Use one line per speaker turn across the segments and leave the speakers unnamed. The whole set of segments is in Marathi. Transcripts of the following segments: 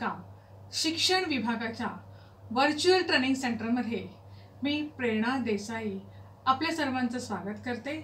काम शिक्षण विभागाच्या व्हर्च्युअल ट्रेनिंग सेंटरमध्ये मी प्रेरणा देसाई आपल्या सर्वांचं स्वागत करते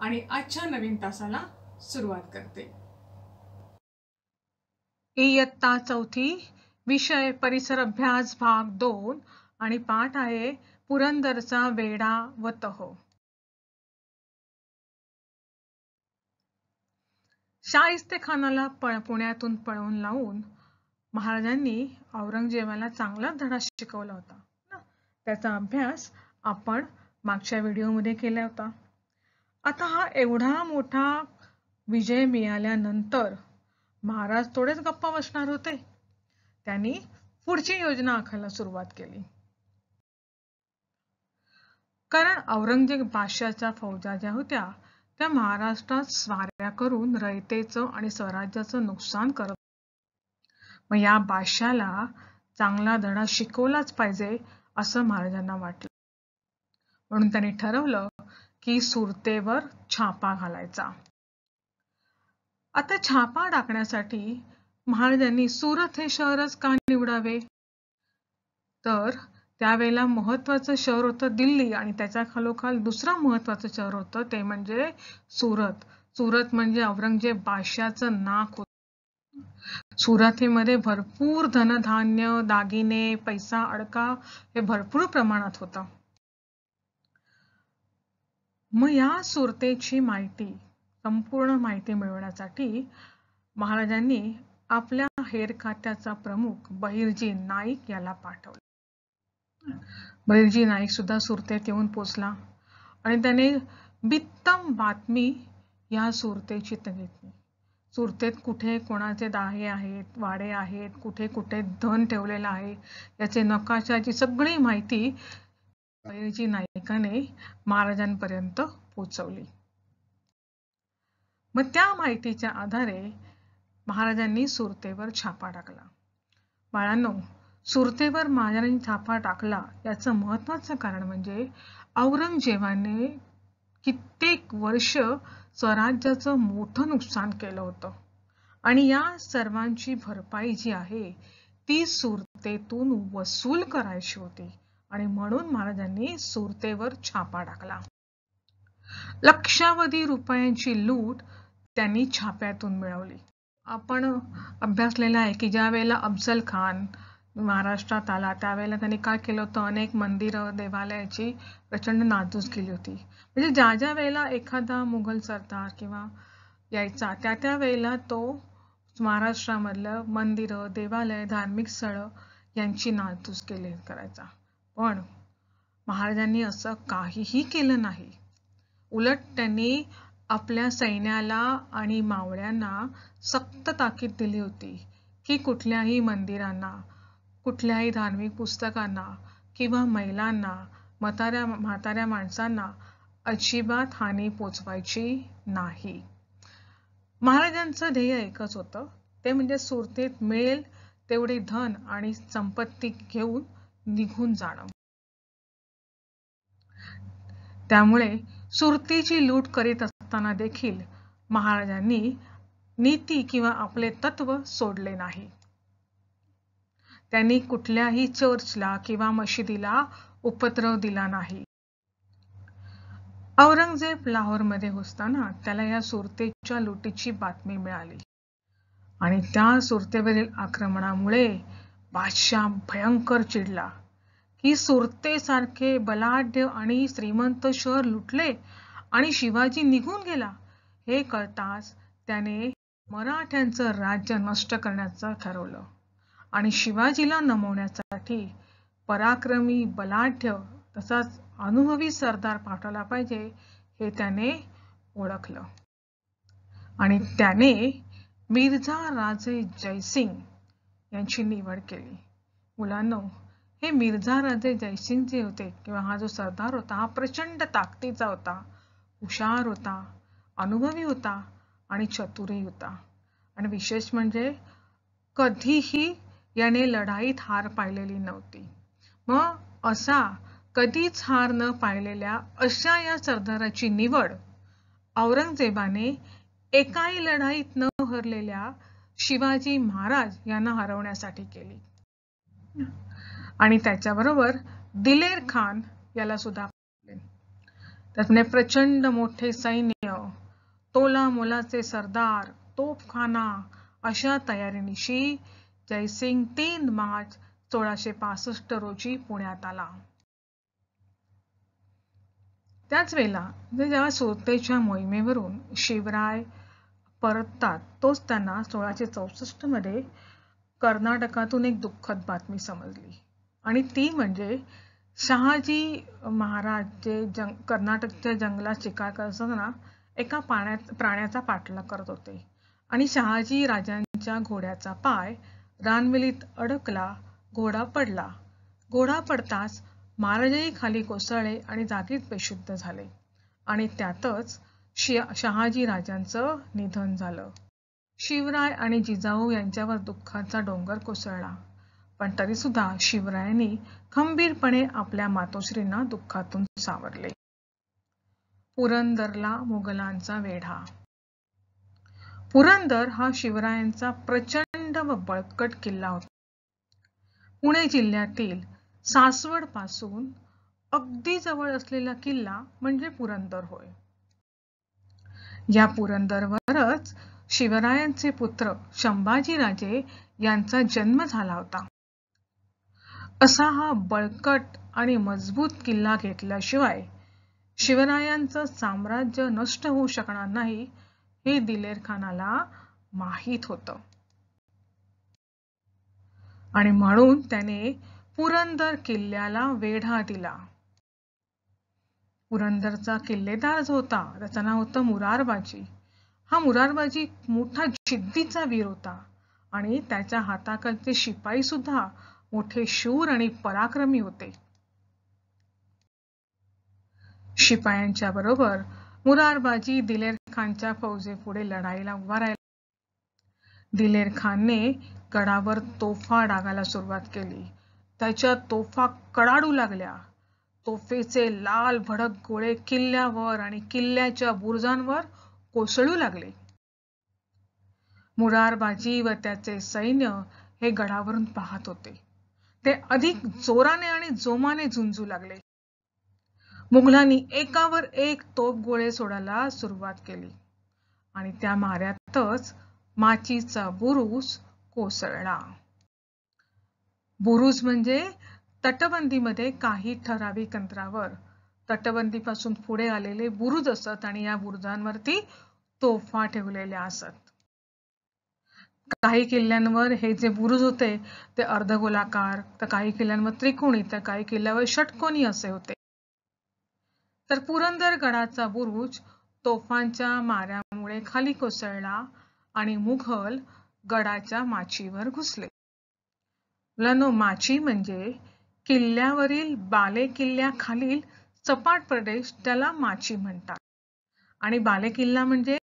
आणि आजच्या नवीन तासाला सुरुवात करते इयत्ता चौथी विषय परिसर अभ्यास भाग दोन आणि पाठ आहे पुरंदरचा वेडा व तहो शाहिस्ते खानाला पुण्यातून पळवून लावून महाराजांनी औरंगजेबाला चांगला धडा शिकवला होता ना त्याचा अभ्यास आपण मागच्या व्हिडिओमध्ये केला होता आता हा एवढा मोठा विजय मिळाल्यानंतर महाराज थोडेच गप्पा बसणार होते त्यांनी पुढची योजना आखायला सुरुवात केली कारण औरंगजेब बादशाच्या फौजा ज्या होत्या त्या महाराष्ट्रात स्वाऱ्या करून रयतेचं आणि स्वराज्याचं नुकसान करत मग या बादशाला चांगला धडा शिकवलाच पाहिजे असं महाराजांना वाटलं म्हणून त्यांनी ठरवलं की सुरतेवर छापा घालायचा आता छापा टाकण्यासाठी महाराजांनी सुरत हे शहरच का निवडावे तर त्यावेळेला महत्वाचं शहर होतं दिल्ली आणि त्याच्या खालोखाल दुसरं महत्वाचं शहर होतं ते म्हणजे सुरत सुरत म्हणजे औरंगजेब बादशाचं नाक सुरातीमध्ये भरपूर धनधान्य दागिने पैसा अडका हे भरपूर प्रमाणात होता मग या सुरतेची माहिती संपूर्ण माहिती मिळवण्यासाठी महाराजांनी आपल्या हेर खात्याचा प्रमुख बहिरजी नाईक याला पाठवला बहिरजी नाईक सुद्धा सुरतेत येऊन पोचला आणि त्याने बित्तम बातमी या सुरतेची घेतली सुरतेत कुठे कोणाचे दाहे आहेत वाडे आहेत कुठे कुठे धन ठेवलेलं आहे याचे नकाशाची सगळी माहिती बहिणीची नायकाने महाराजांपर्यंत पोचवली मग त्या माहितीच्या आधारे महाराजांनी सुरतेवर छापा टाकला बाळांनो सुरतेवर महाराजांनी छापा टाकला याचं महत्वाचं कारण म्हणजे औरंगजेबाने कित्येक वर्ष स्वराज्याच मोठं नुकसान केलं होतं आणि या सर्वांची भरपाई जी आहे ती सुरतेतून वसूल करायची होती आणि म्हणून महाराजांनी सुरतेवर छापा टाकला लक्षावधी रुपयांची लूट त्यांनी छाप्यातून मिळवली आपण अभ्यासलेला आहे की ज्या वेळेला अफजल खान महाराष्ट्रात आला त्यावेळेला त्यांनी काय केलं होतं अनेक मंदिरं देवालयाची प्रचंड नाजूस केली होती म्हणजे ज्या ज्या वेळेला एखादा मुघल सरदार किंवा यायचा त्या त्या वेळेला तो महाराष्ट्रामधलं मंदिरं देवालय धार्मिक स्थळं यांची नाजूस केली करायचा पण महाराजांनी असं काहीही केलं नाही उलट त्यांनी आपल्या सैन्याला आणि मावळ्यांना सक्त ताकीद दिली होती की कुठल्याही मंदिरांना कुठल्याही धार्मिक पुस्तकांना किंवा महिलांना म्हाताऱ्या म्हाताऱ्या माणसांना अजिबात हानी पोचवायची नाही महाराजांचं ध्येय एकच होतं ते म्हणजे सुरतेत मिळेल तेवढे धन आणि संपत्ती घेऊन निघून जाणं त्यामुळे सुरतीची लूट करीत असताना देखील महाराजांनी नीती किंवा आपले तत्व सोडले नाही त्यांनी कुठल्याही चर्चला किंवा मशिदीला उपद्रव दिला नाही औरंगजेब लाहोर मध्ये होताना त्याला या सुरतेच्या लुटीची बातमी मिळाली आणि त्या सुरतेवरील आक्रमणामुळे बादशाह भयंकर चिडला की सुरतेसारखे बलाढ्य आणि श्रीमंत शहर लुटले आणि शिवाजी निघून गेला हे कळताच त्याने मराठ्यांचं राज्य नष्ट करण्याचं ठरवलं आणि शिवाजीला नमवण्यासाठी पराक्रमी बलाढ्य तसाच अनुभवी सरदार पाठवला पाहिजे हे त्याने ओळखलं आणि त्याने मिर्झा राजे जयसिंग यांची निवड केली मुलांनो हे मिर्झा राजे जयसिंग जे होते किंवा हा जो सरदार होता हा प्रचंड ताकदीचा होता हुशार होता अनुभवी होता आणि चतुरही होता आणि विशेष म्हणजे कधीही याने लढाईत हार पाहिलेली नव्हती मग असा कधीच हार न पाहिलेल्या अशा या सरदाराची निवड औरंगजेबाने एकाही लढाईत न हरलेल्या शिवाजी महाराज यांना हरवण्यासाठी केली आणि त्याच्याबरोबर दिलेर खान याला सुद्धा त्यातने प्रचंड मोठे सैन्य तोला मोलाचे सरदार तोफखाना अशा तयारीनिशी जयसिंग तीन मार्च सोळाशे पासष्ट रोजी पुण्यात आला त्याच वेळेला जेव्हा सुरतेच्या मोहिमेवरून शिवराय परततात तोच त्यांना सोळाशे चौसष्ट मध्ये कर्नाटकातून एक दुःखद बातमी समजली आणि ती म्हणजे शहाजी महाराज जे जंग कर्नाटकच्या जंगलात शिकार करत असताना एका पाण्यात प्राण्याचा पाठलाग करत होते आणि शहाजी राजांच्या घोड्याचा पाय रानवेलीत अडकला घोडा पडला घोडा पडताच महाराजही खाली कोसळले आणि जातीत बेशुद्ध झाले आणि त्यातच शहाजी राजांचं निधन झालं शिवराय आणि जिजाऊ यांच्यावर दुःखाचा डोंगर कोसळला पण तरी सुद्धा शिवरायांनी खंबीरपणे आपल्या मातोश्रींना दुःखातून सावरले पुरंदरला मुघलांचा वेढा पुरंदर हा शिवरायांचा प्रचंड व बळकट किल्ला होता पुणे जिल्ह्यातील सासवड पासून अगदी जवळ असलेला किल्ला म्हणजे पुरंदर होय या पुरंदरवरच शिवरायांचे पुत्र संभाजीराजे यांचा जन्म झाला होता असा हा बळकट आणि मजबूत किल्ला घेतल्याशिवाय शिवरायांचं साम्राज्य नष्ट होऊ शकणार नाही हे दिलेर खानाला माहीत होतं आणि म्हणून त्याने पुरंदर किल्ल्याला वेढा दिला पुरंदरचा किल्लेदार जो होता त्याचं नाव होतं मुरारबाजी हा मुरारबाजी मोठा जिद्दीचा वीर होता आणि त्याच्या हाताखालचे शिपाई सुद्धा मोठे शूर आणि पराक्रमी होते शिपायांच्या बरोबर मुरारबाजी दिलेर खानच्या फौजे पुढे लढाईला उभा राहिला दिलेर खानने गडावर तोफा डागायला सुरुवात केली त्याच्या तोफा कडाडू लागल्या तोफेचे लाल भडक गोळे किल्ल्यावर आणि किल्ल्याच्या बुरुजांवर कोसळू लागले मुरारबाजी व त्याचे सैन्य हे गडावरून पाहत होते ते अधिक जोराने आणि जोमाने झुंजू लागले मुघलांनी एकावर एक तोप गोळे सोडायला सुरुवात केली आणि त्या माऱ्यातच माचीचा बुरुस कोसळला बुरुज म्हणजे तटबंदीमध्ये काही ठराविक अंतरावर तटबंदीपासून पुढे आलेले बुरुज असत आणि या बुरुजांवरती तोफा ठेवलेल्या असत काही किल्ल्यांवर हे जे बुरुज होते ते अर्धगोलाकार तर काही किल्ल्यांवर त्रिकोणी तर काही किल्ल्यावर षटकोनी असे होते तर पुरंदर गडाचा बुरुज तोफांच्या माऱ्यामुळे खाली कोसळला आणि मुघल गडाच्या माचीवर घुसले मुलांनो माची म्हणजे किल्ल्यावरील बाले किल्ल्याखालील सपाट प्रदेश त्याला माची म्हणतात आणि बाले किल्ला म्हणजे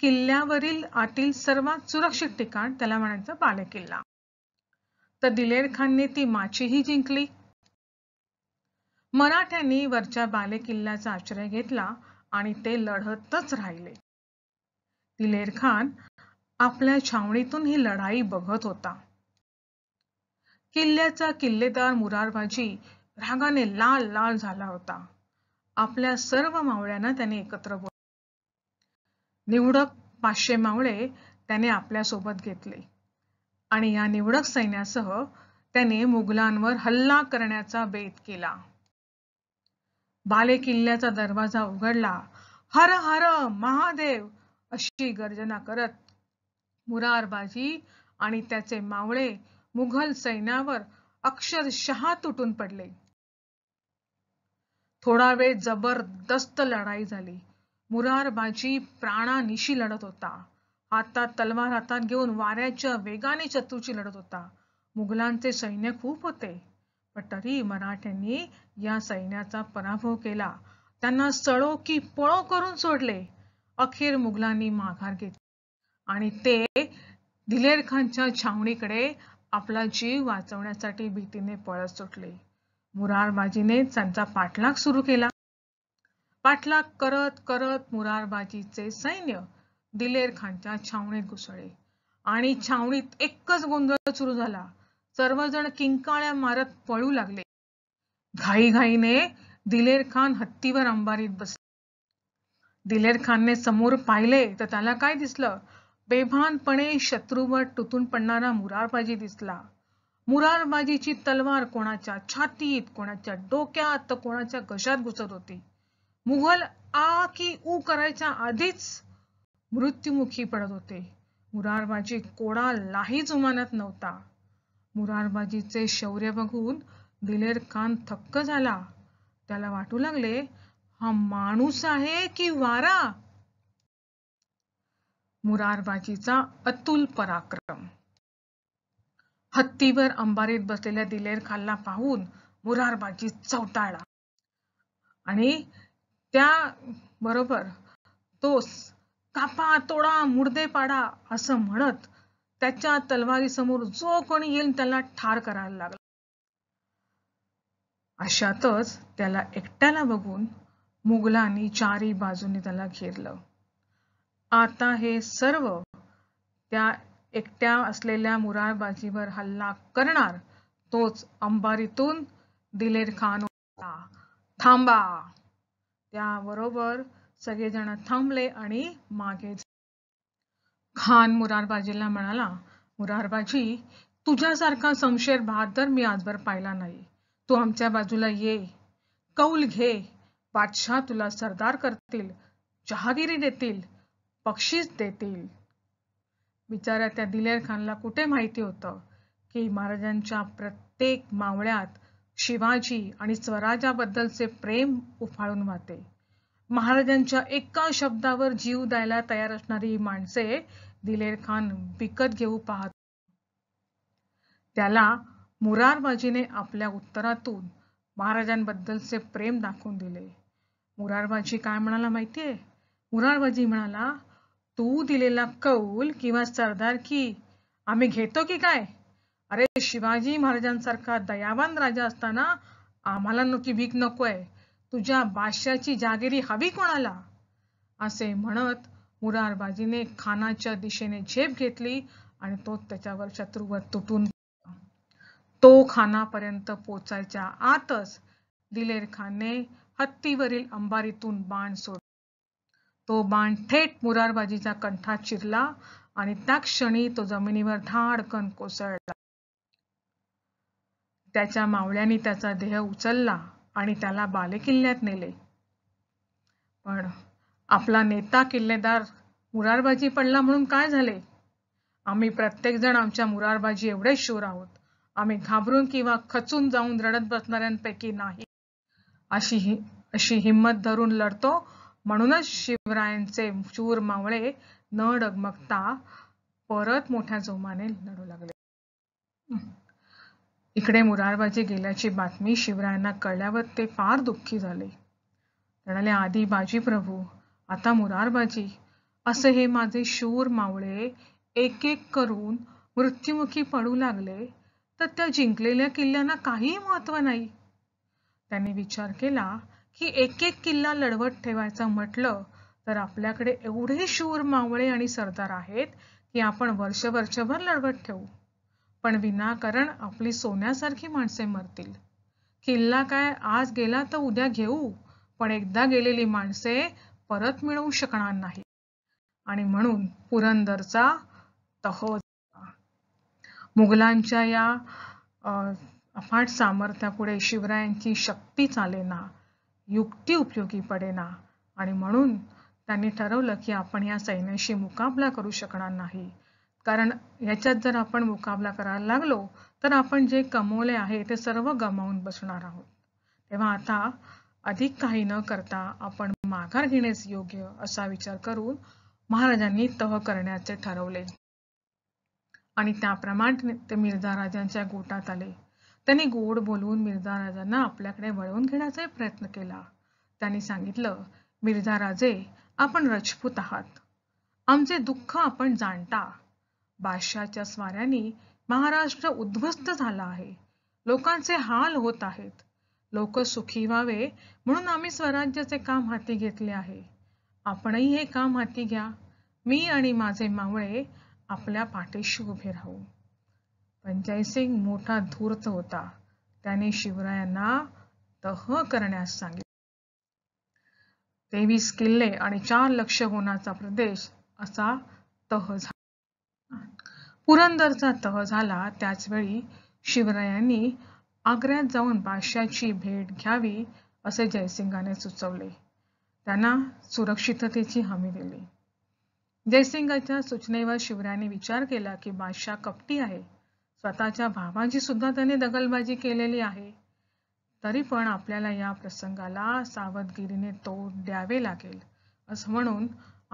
किल्ल्यावरील आतील सर्वात सुरक्षित ठिकाण त्याला म्हणायचं बाले किल्ला तर दिलेर खानने ती माचीही जिंकली मराठ्यांनी वरच्या बाले किल्ल्याचा आश्रय घेतला आणि ते लढतच राहिले दिलेर खान आपल्या छावणीतून ही लढाई बघत होता किल्ल्याचा किल्लेदार मुरारबाजी रागाने लाल लाल झाला होता आपल्या सर्व मावळ्यांना त्याने एकत्र बोल निवडक पाचशे मावळे त्याने आपल्या सोबत घेतले आणि या निवडक सैन्यासह त्याने मुघलांवर हल्ला करण्याचा बेत केला बाले किल्ल्याचा दरवाजा उघडला हर हर महादेव अशी गर्जना करत मुरारबाजी आणि त्याचे मावळे मुघल सैन्यावर अक्षरशः तुटून पडले थोडा वेळ जबरदस्त लढाई झाली मुरारबाजी प्राणानिशी लढत होता हातात तलवार हातात घेऊन वाऱ्याच्या वेगाने शत्रूची लढत होता मुघलांचे सैन्य खूप होते पण तरी मराठ्यांनी या सैन्याचा पराभव केला त्यांना सळो की पळो करून सोडले अखेर मुघलांनी माघार घेतली आणि ते दिलेर खानच्या छावणीकडे आपला जीव वाचवण्यासाठी भीतीने पळत सुटले मुरारबाजीने त्यांचा पाठलाग सुरू केला पाठलाग करत करत मुरारबाजीचे सैन्य दिलेर खानच्या छावणीत घुसळे आणि छावणीत एकच गोंधळ सुरू झाला सर्वजण किंकाळ्या मारत पळू लागले घाईघाईने दिलेर खान हत्तीवर अंबारीत बसले दिलेर खानने समोर पाहिले तर त्याला काय दिसलं बेभानपणे शत्रूवर तुटून पडणारा मुरारबाजी दिसला मुरारबाजीची तलवार कोणाच्या छातीत कोणाच्या डोक्यात तर कोणाच्या घशात घुसत होती मुघल आ की उ करायच्या आधीच मृत्युमुखी पडत होते मुरारबाजी कोणालाही जुमानत नव्हता मुरारबाजीचे शौर्य बघून दिलेर खान थक्क झाला त्याला वाटू लागले हा माणूस आहे की वारा मुरारबाजीचा अतुल पराक्रम हत्तीवर अंबारीत बसलेल्या दिलेर खालला पाहून मुरारबाजी चौटाळा आणि त्या बरोबर तो कापा तोडा मुर्दे पाडा असं म्हणत त्याच्या तलवारी समोर जो कोणी येईल त्याला ठार करायला लागला अशातच त्याला एकट्याला बघून मुघलांनी चारी बाजूनी त्याला घेरलं आता हे सर्व त्या एकट्या असलेल्या मुरारबाजीवर हल्ला करणार तोच अंबारीतून दिलेर खान होता थांबा त्याबरोबर सगळेजण थांबले आणि मागे खान मुरारबाजीला म्हणाला मुरारबाजी तुझ्यासारखा समशेर बहादर मी आजवर पाहिला नाही तू आमच्या बाजूला ये कौल घे बादशाह तुला सरदार करतील जहागिरी देतील बक्षीस देतील बिचाऱ्या त्या दिलेर खानला कुठे माहिती होतं की महाराजांच्या प्रत्येक मावळ्यात शिवाजी आणि स्वराजाबद्दलचे प्रेम उफाळून वाहते महाराजांच्या एका शब्दावर जीव द्यायला तयार असणारी ही माणसे दिलेर खान विकत घेऊ पाहत त्याला मुरारबाजीने आपल्या उत्तरातून महाराजांबद्दलचे प्रेम दाखवून दिले मुरारबाजी काय म्हणाला माहितीये मुरारबाजी म्हणाला तू दिलेला कौल किंवा सरदार की आम्ही घेतो की काय अरे शिवाजी महाराजांसारखा दयावान राजा असताना आम्हाला नक्की भीक नकोय तुझ्या बादशाची जागिरी हवी कोणाला असे म्हणत मुरारबाजीने खानाच्या दिशेने झेप घेतली आणि तो त्याच्यावर शत्रूवर तुटून तो खानापर्यंत पोचायच्या आतच दिलेर खानने हत्तीवरील अंबारीतून बाण सोड तो बाण थेट मुरारबाजीचा कंठात चिरला आणि त्या क्षणी तो जमिनीवर धाडकन कोसळला त्याच्या मावळ्याने त्याचा देह उचलला आणि त्याला बालेकिल्ल्यात नेले पण आपला नेता किल्लेदार मुरारबाजी पडला म्हणून काय झाले आम्ही प्रत्येकजण आमच्या मुरारबाजी एवढेच शूर आहोत आम्ही घाबरून किंवा खचून जाऊन रडत बसणाऱ्यांपैकी नाही अशी ही अशी हिंमत धरून लढतो म्हणूनच शिवरायांचे शूर मावळे न डगमगता परत मोठ्या जोमाने लढू लागले इकडे मुरारबाजी गेल्याची बातमी शिवरायांना कळल्यावर ते फार दुःखी झाले म्हणाले आधी बाजी प्रभू आता मुरारबाजी असे हे माझे शूर मावळे एक एक करून मृत्युमुखी पडू लागले तर त्या जिंकलेल्या किल्ल्यांना काही महत्व नाही त्यांनी विचार केला की एक एक किल्ला लढवत ठेवायचं म्हटलं तर आपल्याकडे एवढे शूर मावळे आणि सरदार आहेत की आपण वर्ष वर्षभर लढवत ठेवू पण विनाकारण आपली सोन्यासारखी माणसे मरतील किल्ला काय आज गेला तर उद्या घेऊ पण एकदा गेलेली माणसे परत मिळवू शकणार नाही आणि म्हणून पुरंदरचा तह मुघलांच्या या अफाट सामर्थ्यापुढे शिवरायांची शक्ती चालेना युक्ती उपयोगी पडेना आणि म्हणून त्यांनी ठरवलं की आपण या सैन्याशी मुकाबला करू शकणार नाही कारण याच्यात जर आपण मुकाबला करायला लागलो तर आपण जे कमवले आहे ते सर्व गमावून बसणार आहोत तेव्हा आता अधिक काही न करता आपण माघार घेण्यास योग्य असा विचार करून महाराजांनी तह करण्याचे ठरवले आणि त्याप्रमाणे ते मिर्झा राजांच्या गोटात आले त्यांनी गोड बोलवून मिर्झा राजांना आपल्याकडे वळवून घेण्याचाही प्रयत्न केला त्यांनी सांगितलं मिर्झा राजे आपण रजपूत आहात आमचे दुःख आपण जाणता बादशाच्या स्वाऱ्यांनी महाराष्ट्र उद्ध्वस्त झाला आहे लोकांचे हाल होत आहेत लोक सुखी व्हावे म्हणून आम्ही स्वराज्याचे काम हाती घेतले आहे आपणही हे काम हाती घ्या मी आणि माझे मावळे आपल्या पाठीशी उभे राहू जयसिंग मोठा धूर्त होता त्याने शिवरायांना तह करण्यास सांगितले तेवीस किल्ले आणि चार लक्ष होण्याचा प्रदेश असा तह झाला पुरंदरचा तह झाला त्याचवेळी शिवरायांनी आग्र्यात जाऊन बादशाची भेट घ्यावी असे जयसिंगाने सुचवले त्यांना सुरक्षिततेची हमी दिली जयसिंगाच्या सूचनेवर शिवरायांनी विचार केला की बादशाह कपटी आहे स्वतःच्या भावाची सुद्धा त्याने दगलबाजी केलेली आहे तरी पण आपल्याला या प्रसंगाला सावधगिरीने तोंड द्यावे लागेल असं म्हणून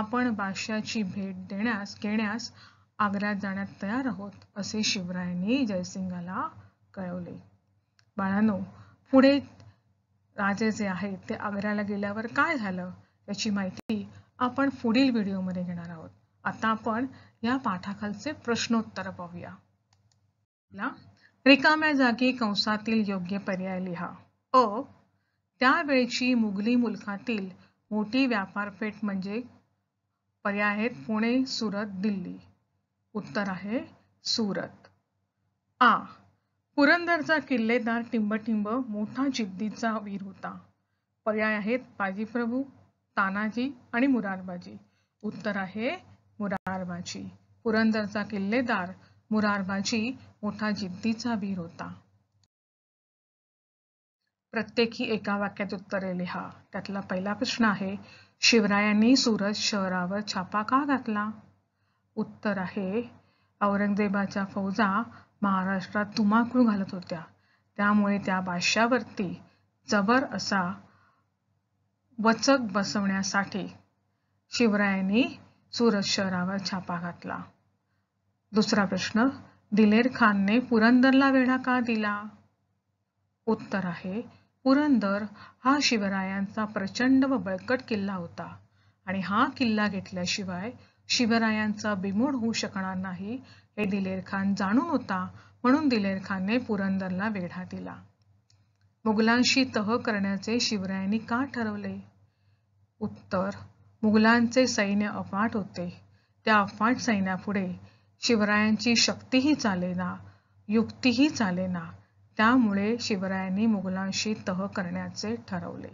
आपण बादशाची भेट देण्यास घेण्यास आग्र्यात जाण्यात तयार आहोत असे शिवरायांनी जयसिंगाला कळवले बाळानो पुढे राजे जे आहेत ते आग्र्याला गेल्यावर काय झालं याची माहिती आपण पुढील व्हिडिओमध्ये घेणार आहोत आता आपण या पाठाखालचे प्रश्नोत्तर पाहूया ला रिकाम्या जागी कंसातील योग्य पर्याय लिहा अ त्यावेळची मुघली मुलखातील मोठी व्यापारपेठ म्हणजे पर्याय आहेत पुणे सुरत दिल्ली उत्तर आहे सुरत आ पुरंदरचा किल्लेदार टिंबटिंब मोठा जिद्दीचा वीर होता पर्याय आहेत बाजीप्रभू तानाजी आणि मुरारबाजी उत्तर आहे मुरारबाजी पुरंदरचा किल्लेदार मुरारबाजी मोठा जिद्दीचा वीर होता प्रत्येकी एका वाक्यात उत्तरे लिहा त्यातला पहिला प्रश्न आहे शिवरायांनी सुरत शहरावर छापा का घातला उत्तर आहे औरंगजेबाच्या फौजा महाराष्ट्रात तुमाकूळ घालत होत्या त्यामुळे त्या बादशावरती जबर असा वचक बसवण्यासाठी शिवरायांनी सूरज शहरावर छापा घातला दुसरा प्रश्न दिलेर खानने पुरंदरला वेढा का दिला उत्तर आहे पुरंदर हा शिवरायांचा प्रचंड व बळकट किल्ला होता आणि हा किल्ला घेतल्याशिवाय शिवरायांचा बिमोड होऊ शकणार नाही हे दिलेर खान जाणून होता म्हणून दिलेर खानने पुरंदरला वेढा दिला मुघलांशी तह करण्याचे शिवरायांनी का ठरवले उत्तर मुघलांचे सैन्य अफाट होते त्या अफाट सैन्यापुढे शिवरायांची शक्तीही चालेना युक्तीही चालेना त्यामुळे शिवरायांनी मुघलांशी तह करण्याचे ठरवले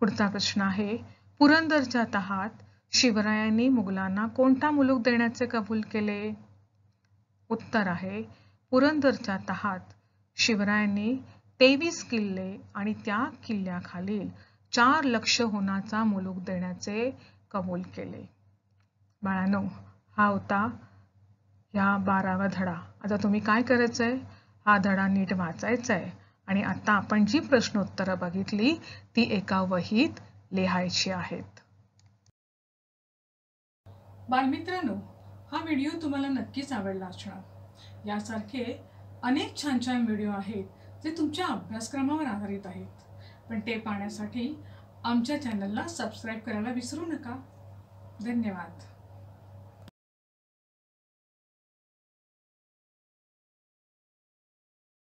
पुढचा प्रश्न आहे पुरंदरच्या तहात शिवरायांनी मुघलांना कोणता मुलूक देण्याचे कबूल केले उत्तर आहे पुरंदरच्या तहात शिवरायांनी तेवीस किल्ले आणि त्या किल्ल्याखालील चार लक्ष होण्याचा मुलूक देण्याचे कबूल केले बाळानो हा होता ह्या बारावा धडा आता तुम्ही काय करायचं आहे हा धडा नीट वाचायचा आहे आणि आता आपण जी प्रश्नोत्तरं बघितली ती एका वहीत लिहायची आहेत बालमित्रांनो हा व्हिडिओ तुम्हाला नक्कीच आवडला असणार यासारखे अनेक छान छान व्हिडिओ आहेत जे तुमच्या अभ्यासक्रमावर आधारित आहेत पण ते पाहण्यासाठी आमच्या चॅनलला सबस्क्राईब करायला विसरू नका धन्यवाद